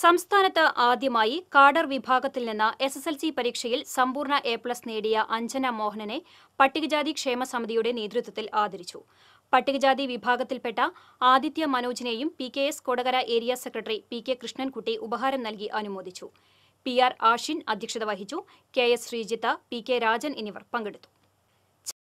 സംസ്ഥാനത്ത് ആദ്യമായി കാഡർ വിഭാഗത്തിൽ നിന്ന് എസ് എസ് എൽ സി പരീക്ഷയിൽ സമ്പൂർണ്ണ എ പ്ലസ് നേടിയ അഞ്ജന മോഹനനെ പട്ടികജാതി ക്ഷേമ സമിതിയുടെ നേതൃത്വത്തിൽ ആദരിച്ചു പട്ടികജാതി വിഭാഗത്തിൽപ്പെട്ട ആദിത്യ മനോജിനെയും P K S Kodakara area secretary P K Krishnankutty ഉപഹാരം നൽകി അനുമോദിച്ചു പി ആർ ആഷിൻ അധ്യക്ഷത വഹിച്ചു K S Sreejith P K Rajan എന്നിവർ പങ്കെടുത്തു